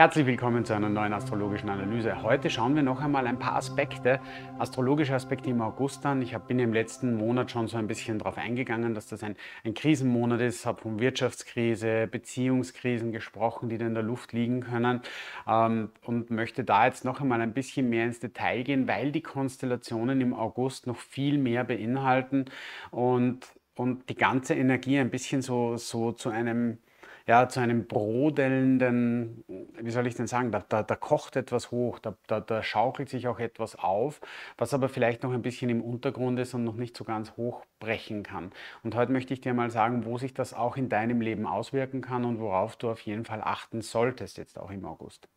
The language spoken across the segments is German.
Herzlich willkommen zu einer neuen astrologischen Analyse. Heute schauen wir noch einmal ein paar Aspekte, astrologische Aspekte im August an. Ich bin im letzten Monat schon so ein bisschen darauf eingegangen, dass das ein, ein Krisenmonat ist, habe von Wirtschaftskrise, Beziehungskrisen gesprochen, die da in der Luft liegen können ähm, und möchte da jetzt noch einmal ein bisschen mehr ins Detail gehen, weil die Konstellationen im August noch viel mehr beinhalten und, und die ganze Energie ein bisschen so, so zu einem ja, zu einem brodelnden, wie soll ich denn sagen, da, da, da kocht etwas hoch, da, da, da schaukelt sich auch etwas auf, was aber vielleicht noch ein bisschen im Untergrund ist und noch nicht so ganz hochbrechen kann. Und heute möchte ich dir mal sagen, wo sich das auch in deinem Leben auswirken kann und worauf du auf jeden Fall achten solltest, jetzt auch im August.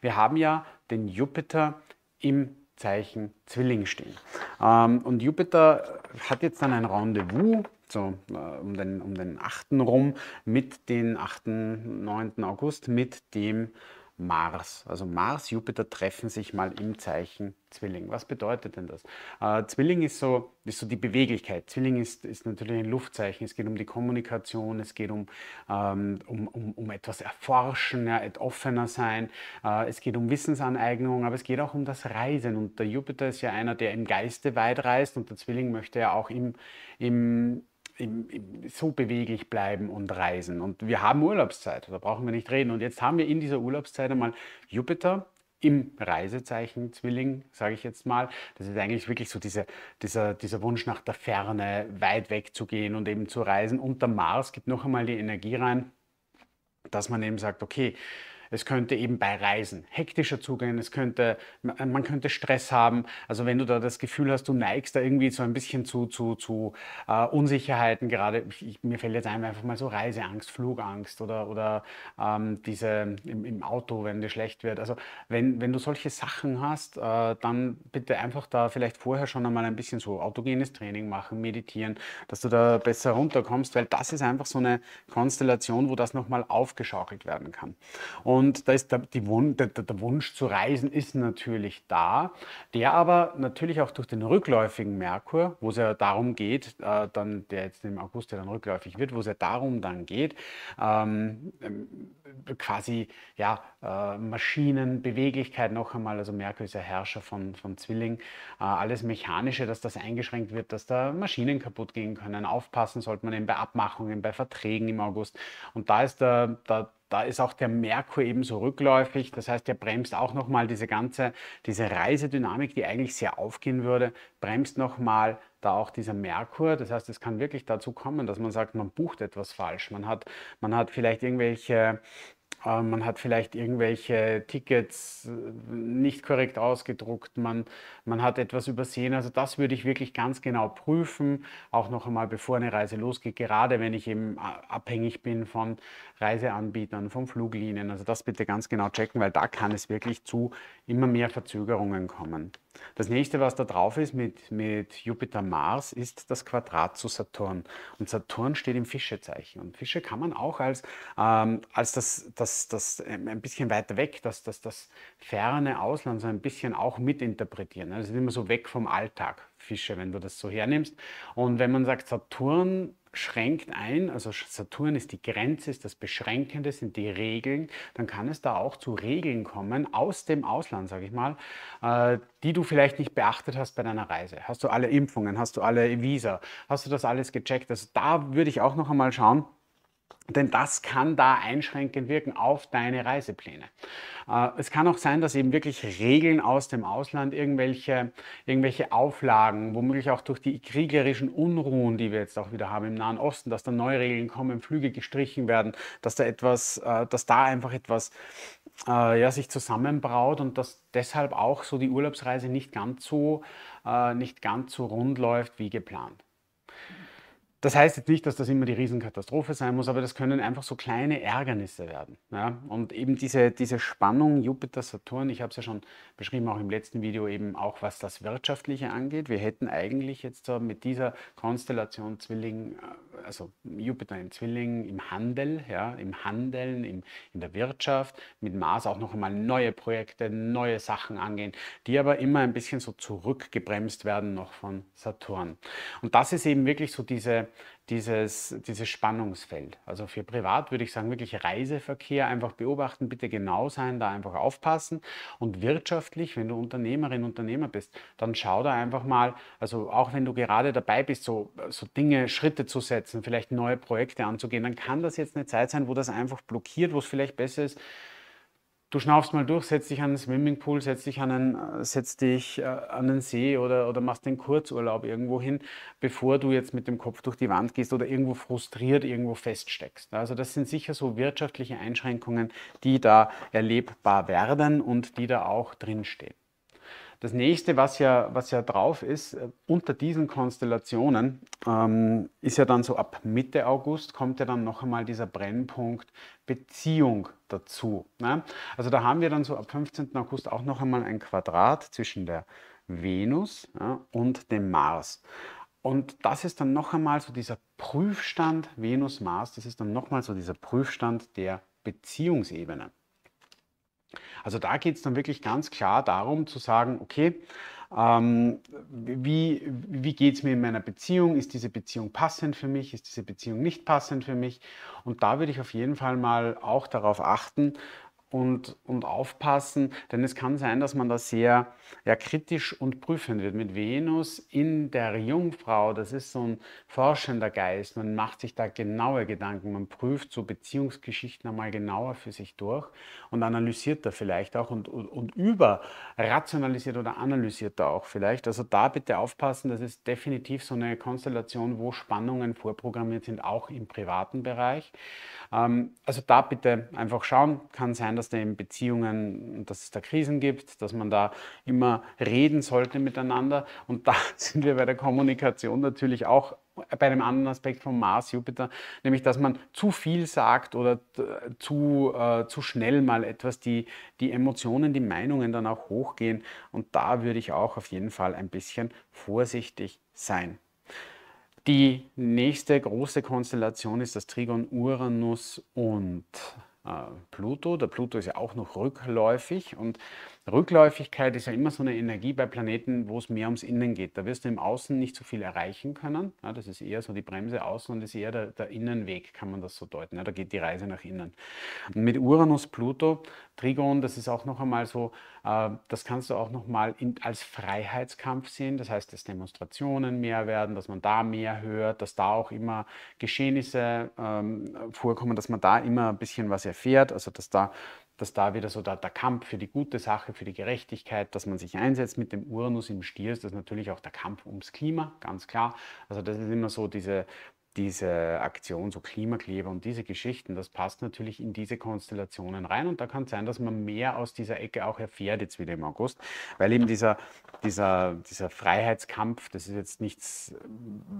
Wir haben ja den Jupiter im Zeichen Zwilling stehen. Ähm, und Jupiter hat jetzt dann ein Rendezvous so äh, um, den, um den 8. rum, mit den 8., 9. August, mit dem Mars. Also Mars, Jupiter treffen sich mal im Zeichen Zwilling. Was bedeutet denn das? Äh, Zwilling ist so, ist so die Beweglichkeit. Zwilling ist, ist natürlich ein Luftzeichen. Es geht um die Kommunikation, es geht um, ähm, um, um, um etwas erforschen, ja, et offener sein. Äh, es geht um Wissensaneignung, aber es geht auch um das Reisen. Und der Jupiter ist ja einer, der im Geiste weit reist und der Zwilling möchte ja auch im, im so beweglich bleiben und reisen. Und wir haben Urlaubszeit, da brauchen wir nicht reden. Und jetzt haben wir in dieser Urlaubszeit einmal Jupiter, im Reisezeichen Zwilling, sage ich jetzt mal. Das ist eigentlich wirklich so diese, dieser, dieser Wunsch nach der Ferne, weit weg zu gehen und eben zu reisen. Und der Mars gibt noch einmal die Energie rein, dass man eben sagt, okay, es könnte eben bei Reisen hektischer zugehen, es könnte, man könnte Stress haben. Also wenn du da das Gefühl hast, du neigst da irgendwie so ein bisschen zu, zu, zu äh, Unsicherheiten, gerade ich, mir fällt jetzt einfach mal so Reiseangst, Flugangst oder, oder ähm, diese im, im, Auto, wenn dir schlecht wird. Also wenn, wenn du solche Sachen hast, äh, dann bitte einfach da vielleicht vorher schon einmal ein bisschen so autogenes Training machen, meditieren, dass du da besser runterkommst, weil das ist einfach so eine Konstellation, wo das nochmal aufgeschaukelt werden kann. Und und da ist der, Wun der, der, Wunsch zu reisen ist natürlich da, der aber natürlich auch durch den rückläufigen Merkur, wo es ja darum geht, äh, dann, der jetzt im August ja dann rückläufig wird, wo es ja darum dann geht, ähm, ähm, quasi ja, äh, Maschinen, Beweglichkeit noch einmal, also Merkur ist ja Herrscher von, von Zwilling, äh, alles Mechanische, dass das eingeschränkt wird, dass da Maschinen kaputt gehen können. Aufpassen sollte man eben bei Abmachungen, bei Verträgen im August. Und da ist der, der da ist auch der Merkur ebenso rückläufig. Das heißt, der bremst auch nochmal diese ganze, diese Reisedynamik, die eigentlich sehr aufgehen würde, bremst nochmal da auch dieser Merkur. Das heißt, es kann wirklich dazu kommen, dass man sagt, man bucht etwas falsch. Man hat, man hat vielleicht irgendwelche man hat vielleicht irgendwelche Tickets äh, nicht korrekt ausgedruckt, man, man hat etwas übersehen. Also das würde ich wirklich ganz genau prüfen, auch noch einmal bevor eine Reise losgeht, gerade wenn ich eben äh, abhängig bin von Reiseanbietern, von Fluglinien. Also das bitte ganz genau checken, weil da kann es wirklich zu immer mehr Verzögerungen kommen. Das nächste, was da drauf ist mit, mit Jupiter-Mars, ist das Quadrat zu Saturn. Und Saturn steht im Fischezeichen. Und Fische kann man auch als, ähm, als das, das das, das ähm, ein bisschen weiter weg, dass das, das ferne Ausland so ein bisschen auch mitinterpretieren. Ne? Also sind immer so weg vom Alltag, Fische, wenn du das so hernimmst. Und wenn man sagt, Saturn schränkt ein, also Saturn ist die Grenze, ist das Beschränkende, sind die Regeln, dann kann es da auch zu Regeln kommen aus dem Ausland, sage ich mal, äh, die du vielleicht nicht beachtet hast bei deiner Reise. Hast du alle Impfungen, hast du alle Visa, hast du das alles gecheckt? Also da würde ich auch noch einmal schauen, denn das kann da einschränkend wirken auf deine Reisepläne. Äh, es kann auch sein, dass eben wirklich Regeln aus dem Ausland, irgendwelche, irgendwelche Auflagen, womöglich auch durch die kriegerischen Unruhen, die wir jetzt auch wieder haben im Nahen Osten, dass da neue Regeln kommen, Flüge gestrichen werden, dass da etwas, äh, dass da einfach etwas äh, ja, sich zusammenbraut und dass deshalb auch so die Urlaubsreise nicht ganz so, nicht ganz so rund läuft wie geplant. Das heißt jetzt nicht, dass das immer die Riesenkatastrophe sein muss, aber das können einfach so kleine Ärgernisse werden. Ja? Und eben diese, diese Spannung Jupiter-Saturn, ich habe es ja schon beschrieben, auch im letzten Video eben auch, was das Wirtschaftliche angeht. Wir hätten eigentlich jetzt so mit dieser Konstellation Zwilling äh, also Jupiter im Zwilling, im Handel, ja, im Handeln, im, in der Wirtschaft, mit Mars auch noch einmal neue Projekte, neue Sachen angehen, die aber immer ein bisschen so zurückgebremst werden noch von Saturn. Und das ist eben wirklich so diese, dieses, dieses Spannungsfeld. Also für privat würde ich sagen, wirklich Reiseverkehr einfach beobachten, bitte genau sein, da einfach aufpassen. Und wirtschaftlich, wenn du Unternehmerin, Unternehmer bist, dann schau da einfach mal, also auch wenn du gerade dabei bist, so, so Dinge, Schritte zu setzen, vielleicht neue Projekte anzugehen, dann kann das jetzt eine Zeit sein, wo das einfach blockiert, wo es vielleicht besser ist, du schnaufst mal durch, setzt dich an den Swimmingpool, setzt dich an einen, äh, setzt dich äh, an den See oder, oder machst den Kurzurlaub irgendwo hin, bevor du jetzt mit dem Kopf durch die Wand gehst oder irgendwo frustriert irgendwo feststeckst. Also das sind sicher so wirtschaftliche Einschränkungen, die da erlebbar werden und die da auch drinstehen. Das nächste, was ja, was ja drauf ist, äh, unter diesen Konstellationen, ähm, ist ja dann so ab Mitte August kommt ja dann noch einmal dieser Brennpunkt Beziehung dazu. Ne? Also da haben wir dann so ab 15. August auch noch einmal ein Quadrat zwischen der Venus ja, und dem Mars. Und das ist dann noch einmal so dieser Prüfstand Venus-Mars, das ist dann noch einmal so dieser Prüfstand der Beziehungsebene. Also da geht es dann wirklich ganz klar darum zu sagen, okay, ähm, wie, wie geht es mir in meiner Beziehung? Ist diese Beziehung passend für mich? Ist diese Beziehung nicht passend für mich? Und da würde ich auf jeden Fall mal auch darauf achten, und, und aufpassen, denn es kann sein, dass man da sehr ja, kritisch und prüfend wird. Mit Venus in der Jungfrau, das ist so ein forschender Geist, man macht sich da genaue Gedanken, man prüft so Beziehungsgeschichten einmal genauer für sich durch und analysiert da vielleicht auch und, und, und überrationalisiert oder analysiert da auch vielleicht. Also da bitte aufpassen, das ist definitiv so eine Konstellation, wo Spannungen vorprogrammiert sind, auch im privaten Bereich. Ähm, also da bitte einfach schauen, kann sein, dass dass da in Beziehungen, dass es da Krisen gibt, dass man da immer reden sollte miteinander. Und da sind wir bei der Kommunikation natürlich auch bei einem anderen Aspekt von Mars, Jupiter, nämlich dass man zu viel sagt oder äh, zu, äh, zu schnell mal etwas, die, die Emotionen, die Meinungen dann auch hochgehen. Und da würde ich auch auf jeden Fall ein bisschen vorsichtig sein. Die nächste große Konstellation ist das Trigon Uranus und äh, Pluto. Der Pluto ist ja auch noch rückläufig und Rückläufigkeit ist ja immer so eine Energie bei Planeten, wo es mehr ums Innen geht. Da wirst du im Außen nicht so viel erreichen können. Ja, das ist eher so die Bremse außen und ist eher der, der Innenweg, kann man das so deuten. Ja, da geht die Reise nach innen. Und mit Uranus, Pluto Trigon, das ist auch noch einmal so, äh, das kannst du auch noch mal in, als Freiheitskampf sehen. Das heißt, dass Demonstrationen mehr werden, dass man da mehr hört, dass da auch immer Geschehnisse ähm, vorkommen, dass man da immer ein bisschen was erfährt. Also dass da dass da wieder so der, der, Kampf für die gute Sache, für die Gerechtigkeit, dass man sich einsetzt mit dem Uranus im Stier, ist das natürlich auch der Kampf ums Klima, ganz klar. Also das ist immer so diese, diese Aktion, so Klimakleber und diese Geschichten, das passt natürlich in diese Konstellationen rein. Und da kann es sein, dass man mehr aus dieser Ecke auch erfährt, jetzt wieder im August, weil eben dieser, dieser, dieser Freiheitskampf, das ist jetzt nichts,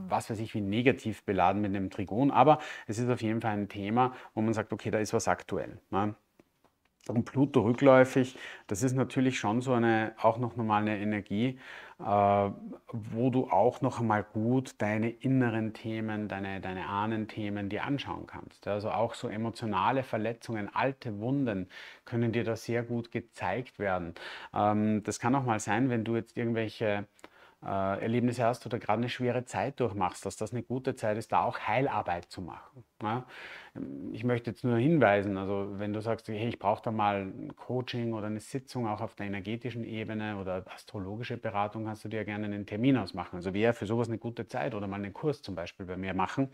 was weiß ich, wie negativ beladen mit einem Trigon, aber es ist auf jeden Fall ein Thema, wo man sagt, okay, da ist was aktuell. Ne? und Pluto rückläufig, das ist natürlich schon so eine, auch noch mal eine Energie, äh, wo du auch noch einmal gut deine inneren Themen, deine, deine Ahnenthemen dir anschauen kannst. Also auch so emotionale Verletzungen, alte Wunden können dir da sehr gut gezeigt werden. Ähm, das kann auch mal sein, wenn du jetzt irgendwelche äh, Erlebnisse hast oder gerade eine schwere Zeit durchmachst, dass das eine gute Zeit ist, da auch Heilarbeit zu machen. Ja? Ich möchte jetzt nur hinweisen, also wenn du sagst, hey, ich brauche da mal ein Coaching oder eine Sitzung auch auf der energetischen Ebene oder astrologische Beratung, kannst du dir gerne einen Termin ausmachen. Also wäre für sowas eine gute Zeit oder mal einen Kurs zum Beispiel bei mir machen.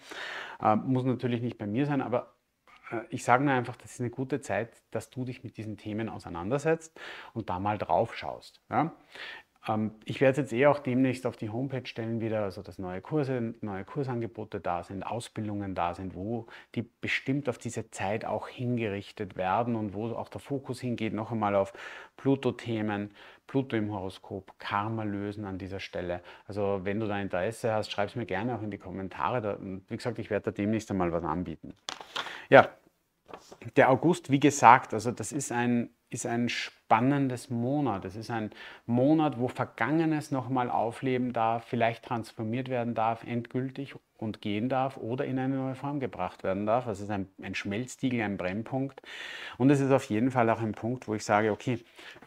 Äh, muss natürlich nicht bei mir sein, aber äh, ich sage nur einfach, das ist eine gute Zeit, dass du dich mit diesen Themen auseinandersetzt und da mal drauf schaust. Ja? Ähm, ich werde es jetzt eh auch demnächst auf die Homepage stellen wieder, also dass neue Kurse, neue Kursangebote da sind, Ausbildungen da sind, wo die bestimmt auf diese Zeit auch hingerichtet werden und wo auch der Fokus hingeht, noch einmal auf Pluto-Themen, Pluto im Horoskop, Karma lösen an dieser Stelle. Also wenn du da Interesse hast, schreib es mir gerne auch in die Kommentare. wie gesagt, ich werde da demnächst einmal was anbieten. Ja, der August, wie gesagt, also das ist ein ist ein spannendes Monat. Es ist ein Monat, wo Vergangenes nochmal aufleben darf, vielleicht transformiert werden darf, endgültig und gehen darf oder in eine neue Form gebracht werden darf. es ist ein, ein Schmelztiegel, ein Brennpunkt. Und es ist auf jeden Fall auch ein Punkt, wo ich sage, okay,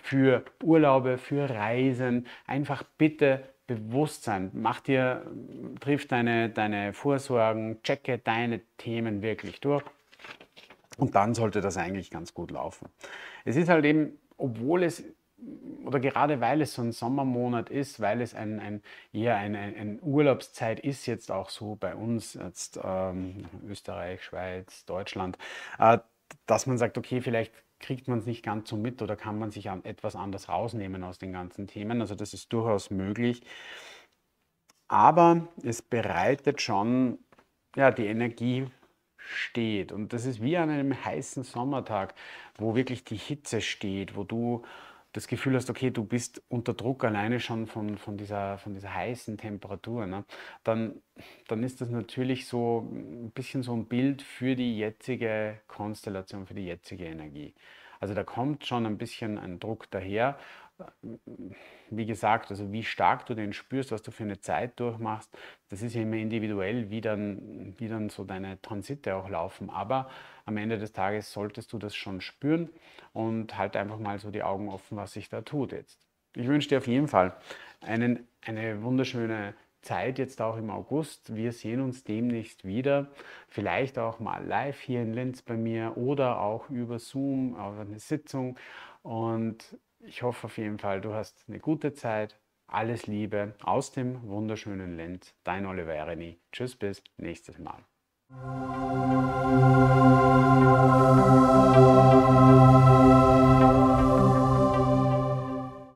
für Urlaube, für Reisen, einfach bitte Bewusstsein. Mach dir, triff deine, deine Vorsorgen, checke deine Themen wirklich durch. Und dann sollte das eigentlich ganz gut laufen. Es ist halt eben, obwohl es oder gerade weil es so ein Sommermonat ist, weil es ein, ein, eher eine ein Urlaubszeit ist, jetzt auch so bei uns, jetzt ähm, Österreich, Schweiz, Deutschland, äh, dass man sagt, okay, vielleicht kriegt man es nicht ganz so mit oder kann man sich an etwas anders rausnehmen aus den ganzen Themen. Also das ist durchaus möglich. Aber es bereitet schon ja, die Energie steht. Und das ist wie an einem heißen Sommertag, wo wirklich die Hitze steht, wo du das Gefühl hast, okay, du bist unter Druck alleine schon von, von, dieser, von dieser heißen Temperatur, ne? dann, dann ist das natürlich so ein bisschen so ein Bild für die jetzige Konstellation, für die jetzige Energie. Also da kommt schon ein bisschen ein Druck daher wie gesagt, also wie stark du den spürst, was du für eine Zeit durchmachst, das ist ja immer individuell, wie dann, wie dann so deine Transite auch laufen. Aber am Ende des Tages solltest du das schon spüren und halt einfach mal so die Augen offen, was sich da tut jetzt. Ich wünsche dir auf jeden Fall einen, eine wunderschöne Zeit jetzt auch im August. Wir sehen uns demnächst wieder. Vielleicht auch mal live hier in Linz bei mir oder auch über Zoom auf eine Sitzung. Und ich hoffe auf jeden Fall, du hast eine gute Zeit. Alles Liebe aus dem wunderschönen Lenz. Dein Oliver Ereni. Tschüss, bis nächstes Mal.